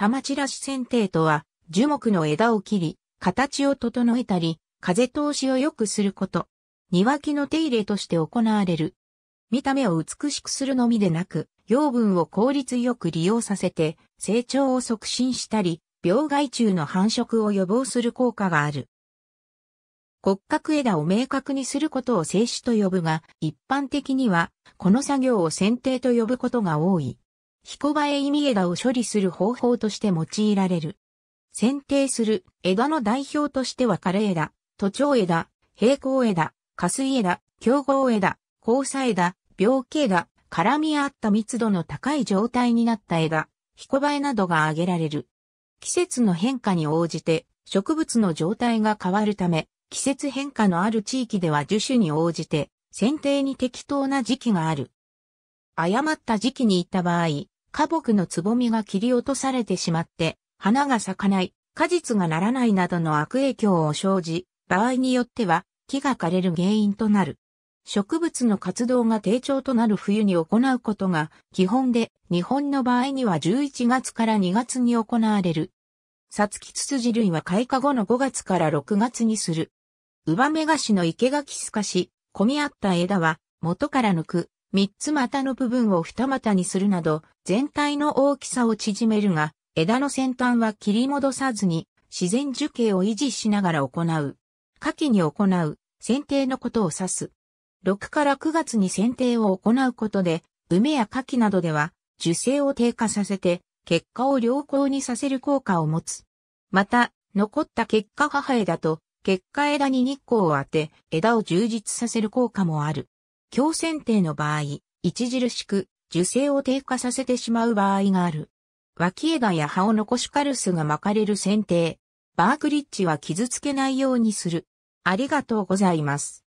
玉散らし剪定とは、樹木の枝を切り、形を整えたり、風通しを良くすること。庭木の手入れとして行われる。見た目を美しくするのみでなく、養分を効率よく利用させて、成長を促進したり、病害虫の繁殖を予防する効果がある。骨格枝を明確にすることを静止と呼ぶが、一般的には、この作業を剪定と呼ぶことが多い。ヒバエイ意味枝を処理する方法として用いられる。剪定する枝の代表としては枯れ枝、徒長枝、平行枝、下水枝、競合枝、交差枝、病気枝、絡み合った密度の高い状態になった枝、ヒコバエなどが挙げられる。季節の変化に応じて植物の状態が変わるため、季節変化のある地域では樹種に応じて剪定に適当な時期がある。誤った時期に行った場合、花木のつぼみが切り落とされてしまって、花が咲かない、果実がならないなどの悪影響を生じ、場合によっては木が枯れる原因となる。植物の活動が低調となる冬に行うことが基本で、日本の場合には11月から2月に行われる。サツキツツジ類は開花後の5月から6月にする。ウバメガシの生垣すかし、混み合った枝は元から抜く、三つ股の部分を二股にするなど、全体の大きさを縮めるが、枝の先端は切り戻さずに、自然樹形を維持しながら行う。夏季に行う、剪定のことを指す。6から9月に剪定を行うことで、梅や夏季などでは、樹勢を低下させて、結果を良好にさせる効果を持つ。また、残った結果母枝と、結果枝に日光を当て、枝を充実させる効果もある。強選定の場合、著しく受精を低下させてしまう場合がある。脇枝や葉を残しカルスが巻かれる剪定。バークリッジは傷つけないようにする。ありがとうございます。